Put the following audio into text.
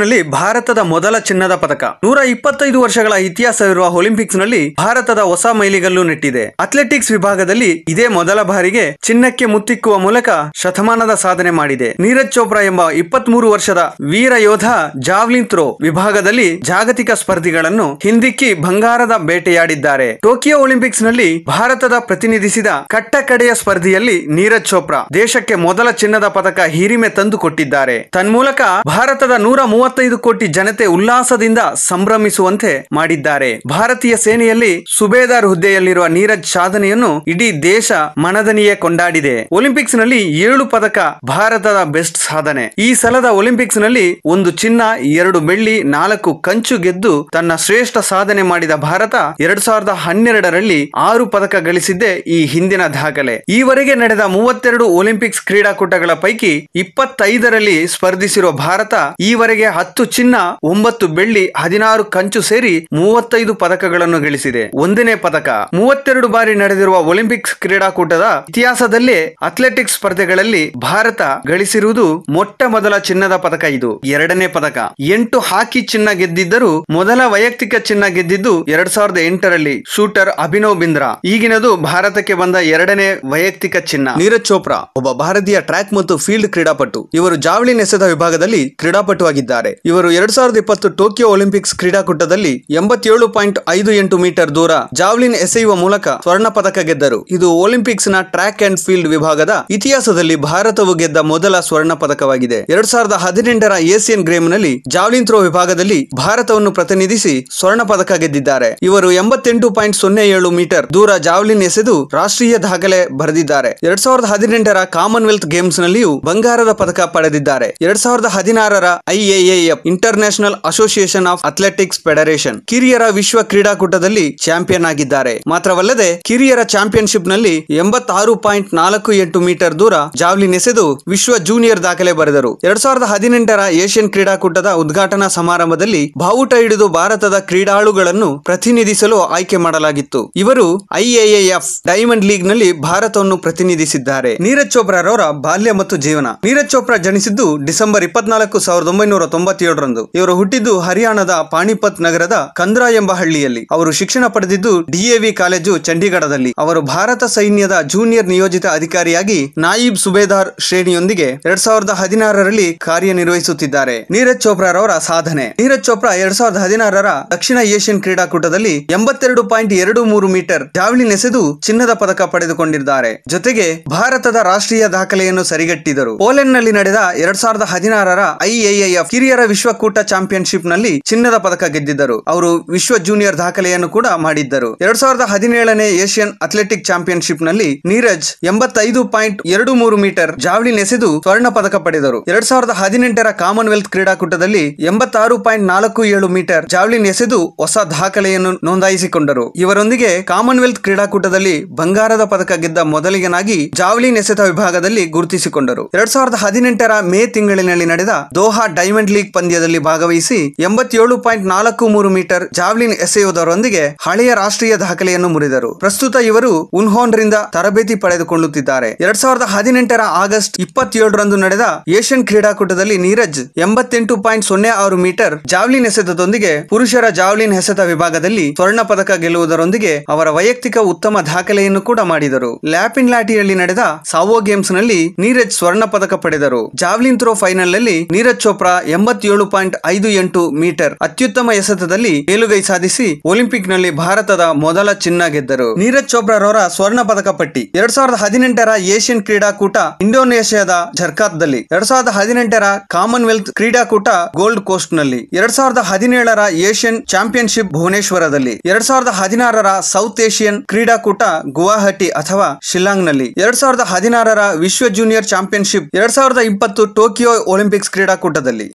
ನಲ್ಲಿ ಭಾರತದ ಮೊದಲ ಚಿನ್ನದ ಪದಕ ನೂರ ಇಪ್ಪತ್ತೈದು ವರ್ಷಗಳ ಇತಿಹಾಸವಿರುವ ಒಲಿಂಪಿಕ್ಸ್ನಲ್ಲಿ ಭಾರತದ ಹೊಸ ಮೈಲಿಗಲ್ಲು ನೆಟ್ಟಿದೆ ಅಥ್ಲೆಟಿಕ್ಸ್ ವಿಭಾಗದಲ್ಲಿ ಇದೇ ಮೊದಲ ಬಾರಿಗೆ ಚಿನ್ನಕ್ಕೆ ಮುತ್ತಿಕ್ಕುವ ಮೂಲಕ ಶತಮಾನದ ಸಾಧನೆ ಮಾಡಿದೆ ನೀರಜ್ ಚೋಪ್ರಾ ಎಂಬ ಇಪ್ಪತ್ತ್ ವರ್ಷದ ವೀರ ಯೋಧ ಜಾವ್ಲಿನ್ ಥ್ರೋ ವಿಭಾಗದಲ್ಲಿ ಜಾಗತಿಕ ಸ್ಪರ್ಧಿಗಳನ್ನು ಹಿಂದಿಕ್ಕಿ ಬಂಗಾರದ ಬೇಟೆಯಾಡಿದ್ದಾರೆ ಟೋಕಿಯೋ ಒಲಿಂಪಿಕ್ಸ್ನಲ್ಲಿ ಭಾರತದ ಪ್ರತಿನಿಧಿಸಿದ ಕಟ್ಟಕಡೆಯ ಸ್ಪರ್ಧೆಯಲ್ಲಿ ನೀರಜ್ ಚೋಪ್ರಾ ದೇಶಕ್ಕೆ ಮೊದಲ ಚಿನ್ನದ ಪದಕ ಹಿರಿಮೆ ತಂದುಕೊಟ್ಟಿದ್ದಾರೆ ತನ್ಮೂಲಕ ಭಾರತದ ನೂರ ಮೂವತ್ತೈದು ಕೋಟಿ ಜನತೆ ಉಲ್ಲಾಸದಿಂದ ಸಂಭ್ರಮಿಸುವಂತೆ ಮಾಡಿದ್ದಾರೆ ಭಾರತೀಯ ಸೇನೆಯಲ್ಲಿ ಸುಬೇದಾರ್ ಹುದ್ದೆಯಲ್ಲಿರುವ ನೀರಜ್ ಸಾಧನೆಯನ್ನು ಇಡೀ ದೇಶ ಮನದನಿಯೇ ಕೊಂಡಾಡಿದೆ ಒಲಿಂಪಿಕ್ಸ್ ನಲ್ಲಿ ಏಳು ಪದಕ ಭಾರತದ ಬೆಸ್ಟ್ ಸಾಧನೆ ಈ ಸಲದ ಒಲಿಂಪಿಕ್ಸ್ ನಲ್ಲಿ ಒಂದು ಚಿನ್ನ ಎರಡು ಬೆಳ್ಳಿ ನಾಲ್ಕು ಕಂಚು ಗೆದ್ದು ತನ್ನ ಶ್ರೇಷ್ಠ ಸಾಧನೆ ಮಾಡಿದ ಭಾರತ ಎರಡ್ ಸಾವಿರದ ಹನ್ನೆರಡರಲ್ಲಿ ಆರು ಪದಕ ಗಳಿಸಿದ್ದೆ ಈ ಹಿಂದಿನ ದಾಖಲೆ ಈವರೆಗೆ ನಡೆದ ಮೂವತ್ತೆರಡು ಒಲಿಂಪಿಕ್ಸ್ ಕ್ರೀಡಾಕೂಟಗಳ ಪೈಕಿ ಇಪ್ಪತ್ತೈದರಲ್ಲಿ ಸ್ಪರ್ಧಿಸಿರುವ ಭಾರತ ಈವರೆಗೆ ಹತ್ತು ಚಿನ್ನ ಒಂಬತ್ತು ಬೆಳ್ಳಿ ಹದಿನಾರು ಕಂಚು ಸೇರಿ ಮೂವತ್ತೈದು ಪದಕಗಳನ್ನು ಗಳಿಸಿದೆ ಒಂದನೇ ಪದಕ ಮೂವತ್ತೆರಡು ಬಾರಿ ನಡೆದಿರುವ ಒಲಿಂಪಿಕ್ಸ್ ಕ್ರೀಡಾಕೂಟದ ಇತಿಹಾಸದಲ್ಲೇ ಅಥ್ಲೆಟಿಕ್ಸ್ ಸ್ಪರ್ಧೆಗಳಲ್ಲಿ ಭಾರತ ಗಳಿಸಿರುವುದು ಮೊಟ್ಟ ಮೊದಲ ಚಿನ್ನದ ಪದಕ ಇದು ಎರಡನೇ ಪದಕ ಎಂಟು ಹಾಕಿ ಚಿನ್ನ ಗೆದ್ದಿದ್ದರೂ ಮೊದಲ ವೈಯಕ್ತಿಕ ಚಿನ್ನ ಗೆದ್ದಿದ್ದು ಎರಡ್ ಸಾವಿರದ ಎಂಟರಲ್ಲಿ ಶೂಟರ್ ಅಭಿನವ್ ಬಿಂದ್ರಾ ಈಗಿನದು ಭಾರತಕ್ಕೆ ಬಂದ ಎರಡನೇ ವೈಯಕ್ತಿಕ ಚಿನ್ನ ನೀರಜ್ ಚೋಪ್ರಾ ಒಬ್ಬ ಭಾರತೀಯ ಟ್ರ್ಯಾಕ್ ಮತ್ತು ಫೀಲ್ಡ್ ಕ್ರೀಡಾಪಟು ಇವರು ಜಾವಳಿ ನೆಸೆದ ವಿಭಾಗದಲ್ಲಿ ಕ್ರೀಡಾಪಟು ಆಗಿದ್ದಾರೆ ಇವರು ಎರಡ್ ಸಾವಿರದ ಇಪ್ಪತ್ತು ಟೋಕಿಯೋ ಒಲಿಂಪಿಕ್ಸ್ ಕ್ರೀಡಾಕೂಟದಲ್ಲಿ ಎಂಬತ್ತೇಳು ಪಾಯಿಂಟ್ ಐದು ಎಂಟು ಮೀಟರ್ ದೂರ ಜಾವ್ಲಿನ್ ಎಸೆಯುವ ಮೂಲಕ ಸ್ವರ್ಣ ಪದಕ ಗೆದ್ದರು ಇದು ಒಲಿಂಪಿಕ್ಸ್ ನ ಟ್ರ್ಯಾಕ್ ಅಂಡ್ ಫೀಲ್ಡ್ ವಿಭಾಗದ ಇತಿಹಾಸದಲ್ಲಿ ಭಾರತವು ಗೆದ್ದ ಮೊದಲ ಸ್ವರ್ಣ ಪದಕವಾಗಿದೆ ಎರಡ್ ಸಾವಿರದ ಹದಿನೆಂಟರ ಏಷಿಯನ್ ಗೇಮ್ ನಲ್ಲಿ ಜಾವ್ಲಿನ್ ಥ್ರೋ ವಿಭಾಗದಲ್ಲಿ ಭಾರತವನ್ನು ಪ್ರತಿನಿಧಿಸಿ ಸ್ವರ್ಣ ಪದಕ ಗೆದ್ದಿದ್ದಾರೆ ಇವರು ಎಂಬತ್ತೆಂಟು ಪಾಯಿಂಟ್ ಸೊನ್ನೆ ಏಳು ಮೀಟರ್ ದೂರ ಜಾವ್ಲಿನ್ ಎಸೆದು ರಾಷ್ಟ್ರೀಯ ದಾಖಲೆ ಬರೆದಿದ್ದಾರೆ ಎರಡ್ ಸಾವಿರದ ಹದಿನೆಂಟರ ಕಾಮನ್ವೆಲ್ತ್ ಗೇಮ್ಸ್ ನಲ್ಲಿಯೂ ಬಂಗಾರದ ಪದಕ ಪಡೆದಿದ್ದಾರೆ ಎರಡ್ ಸಾವಿರದ ಹದಿನಾರರ IAAF international association of athletics federation ಕಿರಿಯರ ವಿಶ್ವ ಕ್ರೀಡಾಕೂಟದಲ್ಲಿ ಚಾಂಪಿಯನ್ ಆಗಿದ್ದಾರೆ ಮಾತ್ರವಲ್ಲದೆ ಕಿರಿಯರ ಚಾಂಪಿಯನ್ಶಿಪ್ ನಲ್ಲಿ ಎಂಬತ್ತಾರು ಪಾಯಿಂಟ್ ನಾಲ್ಕು ಎಂಟು ಮೀಟರ್ ದೂರ ಜಾವ್ಲಿ ನೆಸೆದು ವಿಶ್ವ ಜೂನಿಯರ್ ದಾಖಲೆ ಬರೆದರು ಎರಡ್ ಸಾವಿರದ ಹದಿನೆಂಟರ ಏಷ್ಯನ್ ಕ್ರೀಡಾಕೂಟದ ಉದ್ಘಾಟನಾ ಸಮಾರಂಭದಲ್ಲಿ ಬಾವುಟ ಹಿಡಿದು ಭಾರತದ ಕ್ರೀಡಾಳುಗಳನ್ನು ಪ್ರತಿನಿಧಿಸಲು ಆಯ್ಕೆ ಮಾಡಲಾಗಿತ್ತು ಇವರು ಐಎಎಎಫ್ ಡೈಮಂಡ್ ಲೀಗ್ ನಲ್ಲಿ ಭಾರತವನ್ನು ಪ್ರತಿನಿಧಿಸಿದ್ದಾರೆ ನೀರಜ್ ಚೋಪ್ರಾ ಬಾಲ್ಯ ಮತ್ತು ಜೀವನ ನೀರಜ್ ಚೋಪ್ರಾ ಜನಿಸಿದ್ದು ಡಿಸೆಂಬರ್ ಇಪ್ಪತ್ನಾಲ್ಕು ಸಾವಿರದ ಒಂಬೈನೂರ ತೊಂಬತ್ತೇಳರಂದು ಇವರು ಹುಟ್ಟಿದ್ದು ಹರಿಯಾಣದ ಪಾಣಿಪತ್ ನಗರದ ಕಂದ್ರಾ ಎಂಬ ಹಳ್ಳಿಯಲ್ಲಿ ಅವರು ಶಿಕ್ಷಣ ಪಡೆದಿದ್ದು ಡಿಎವಿ ಕಾಲೇಜು ಚಂಡೀಗಢದಲ್ಲಿ ಅವರು ಭಾರತ ಸೈನ್ಯದ ಜೂನಿಯರ್ ನಿಯೋಜಿತ ಅಧಿಕಾರಿಯಾಗಿ ನಾಯಿಬ್ ಸುಬೇದಾರ್ ಶ್ರೇಣಿಯೊಂದಿಗೆ ಎರಡ್ ಸಾವಿರದ ಹದಿನಾರರಲ್ಲಿ ಕಾರ್ಯನಿರ್ವಹಿಸುತ್ತಿದ್ದಾರೆ ನೀರಜ್ ಚೋಪ್ರಾರವರ ಸಾಧನೆ ನೀರಜ್ ಚೋಪ್ರಾ ಎರಡ್ ಸಾವಿರದ ಹದಿನಾರರ ದಕ್ಷಿಣ ಏಷ್ಯನ್ ಕ್ರೀಡಾಕೂಟದಲ್ಲಿ ಎಂಬತ್ತೆರಡು ಪಾಯಿಂಟ್ ಎರಡು ಮೂರು ಮೀಟರ್ ಜಾವಳಿ ನೆಸೆದು ಚಿನ್ನದ ಪದಕ ಪಡೆದುಕೊಂಡಿದ್ದಾರೆ ಜೊತೆಗೆ ಭಾರತದ ರಾಷ್ಟ್ರೀಯ ದಾಖಲೆಯನ್ನು ಸರಿಗಟ್ಟಿದರು ನಲ್ಲಿ ನಡೆದ ಎರಡ್ ಸಾವಿರದ ಹದಿನಾರರ ಐಎ ಹಿರಿಯರ ಕಿರಿಯರ ವಿಶ್ವಕೂಟ ಚಾಂಪಿಯನ್ಶಿಪ್ ನಲ್ಲಿ ಚಿನ್ನದ ಪದಕ ಗೆದ್ದಿದ್ದರು ಅವರು ವಿಶ್ವ ಜೂನಿಯರ್ ದಾಖಲೆಯನ್ನು ಕೂಡ ಮಾಡಿದ್ದರು ಎರಡ್ ಸಾವಿರದ ಹದಿನೇಳನೇ ಏಷ್ಯನ್ ಅಥ್ಲೆಟಿಕ್ ಚಾಂಪಿಯನ್ಶಿಪ್ ನಲ್ಲಿ ನೀರಜ್ ಎಂಬತ್ತೈದು ಪಾಯಿಂಟ್ ಎರಡು ಮೂರು ಮೀಟರ್ ಜಾವಳಿ ಎಸೆದು ಸ್ವರ್ಣ ಪದಕ ಪಡೆದರು ಎರಡ್ ಸಾವಿರದ ಹದಿನೆಂಟರ ಕಾಮನ್ವೆಲ್ತ್ ಕ್ರೀಡಾಕೂಟದಲ್ಲಿ ಎಂಬತ್ತಾರು ಪಾಯಿಂಟ್ ನಾಲ್ಕು ಏಳು ಮೀಟರ್ ಜಾವಳಿ ಎಸೆದು ಹೊಸ ದಾಖಲೆಯನ್ನು ನೋಂದಾಯಿಸಿಕೊಂಡರು ಇವರೊಂದಿಗೆ ಕಾಮನ್ವೆಲ್ತ್ ಕ್ರೀಡಾಕೂಟದಲ್ಲಿ ಬಂಗಾರದ ಪದಕ ಗೆದ್ದ ಮೊದಲಿಗನಾಗಿ ಜಾವಳಿ ಎಸೆತ ವಿಭಾಗದಲ್ಲಿ ಗುರುತಿಸಿಕೊಂಡರು ಎರಡ್ ಸಾವಿರದ ಹದಿನೆಂಟರ ಮೇ ತಿಂಗಳಿನಲ್ಲಿ ನಡೆದ ದೋಹಾ ಡೈಮಂಡ್ ಲೀಗ್ ಪಂದ್ಯದಲ್ಲಿ ಭಾಗವಹಿಸಿ ಎಂಬತ್ತೇಳು ಪಾಯಿಂಟ್ ನಾಲ್ಕು ಮೂರು ಮೀಟರ್ ಜಾವ್ಲಿನ್ ಎಸೆಯುವುದರೊಂದಿಗೆ ಹಳೆಯ ರಾಷ್ಟ್ರೀಯ ದಾಖಲೆಯನ್ನು ಮುರಿದರು ಪ್ರಸ್ತುತ ಇವರು ಉನ್ಹೋನ್ ರಿಂದ ತರಬೇತಿ ಪಡೆದುಕೊಳ್ಳುತ್ತಿದ್ದಾರೆ ಎರಡ್ ಸಾವಿರದ ಹದಿನೆಂಟರ ಆಗಸ್ಟ್ ಇಪ್ಪತ್ತೇಳರಂದು ನಡೆದ ಏಷ್ಯನ್ ಕ್ರೀಡಾಕೂಟದಲ್ಲಿ ನೀರಜ್ ಎಂಬತ್ತೆಂಟು ಪಾಯಿಂಟ್ ಸೊನ್ನೆ ಆರು ಮೀಟರ್ ಜಾವ್ಲಿನ್ ಎಸೆತದೊಂದಿಗೆ ಪುರುಷರ ಜಾವ್ಲಿನ್ ಎಸೆತ ವಿಭಾಗದಲ್ಲಿ ಸ್ವರ್ಣ ಪದಕ ಗೆಲ್ಲುವುದರೊಂದಿಗೆ ಅವರ ವೈಯಕ್ತಿಕ ಉತ್ತಮ ದಾಖಲೆಯನ್ನು ಕೂಡ ಮಾಡಿದರು ಲ್ಯಾಪಿನ್ ಲಾಟಿಯಲ್ಲಿ ನಡೆದ ಸಾವೋ ಗೇಮ್ಸ್ ನಲ್ಲಿ ನೀರಜ್ ಸ್ವರ್ಣ ಪದಕ ಪಡೆದರು ಜಾವ್ಲಿನ್ ಥ್ರೋ ಫೈನಲ್ ನಲ್ಲಿ ನೀರಜ್ ಚೋಪ್ರಾ ಎಂಬತ್ತೇಳು ಪಾಯಿಂಟ್ ಐದು ಎಂಟು ಮೀಟರ್ ಅತ್ಯುತ್ತಮ ಎಸೆತದಲ್ಲಿ ಏಲುಗೈ ಸಾಧಿಸಿ ಒಲಿಂಪಿಕ್ ನಲ್ಲಿ ಭಾರತದ ಮೊದಲ ಚಿನ್ನ ಗೆದ್ದರು ನೀರಜ್ ಚೋಪ್ರಾರವರ ಸ್ವರ್ಣ ಪದಕ ಪಟ್ಟಿ ಎರಡ್ ಸಾವಿರದ ಹದಿನೆಂಟರ ಏಷ್ಯನ್ ಕ್ರೀಡಾಕೂಟ ಇಂಡೋನೇಷ್ಯಾದ ಜರ್ಕಾತ್ದಲ್ಲಿ ಎರಡ್ ಸಾವಿರದ ಹದಿನೆಂಟರ ಕಾಮನ್ವೆಲ್ತ್ ಕ್ರೀಡಾಕೂಟ ಗೋಲ್ಡ್ ಕೋಸ್ಟ್ ನಲ್ಲಿ ಎರಡ್ ಸಾವಿರದ ಹದಿನೇಳರ ಏಷ್ಯನ್ ಚಾಂಪಿಯನ್ಶಿಪ್ ಭುವನೇಶ್ವರದಲ್ಲಿ ಎರಡ್ ಸಾವಿರದ ಹದಿನಾರರ ಸೌತ್ ಏಷ್ಯನ್ ಕ್ರೀಡಾಕೂಟ ಗುವಾಹಟಿ ಅಥವಾ ಶಿಲ್ಲಾಂಗ್ ನಲ್ಲಿ ಎರಡ್ ಸಾವಿರದ ಹದಿನಾರರ ವಿಶ್ವ ಜೂನಿಯರ್ ಚಾಂಪಿಯನ್ಶಿಪ್ ಎರಡ್ ಸಾವಿರದ ಇಪ್ಪತ್ತು ಟೋಕಿಯೋ ಒಲಿಂಪಿಕ್ಸ್ ಕ್ರೀಡಾಕೂಟ ಚಿತ್ರದಲ್ಲಿ--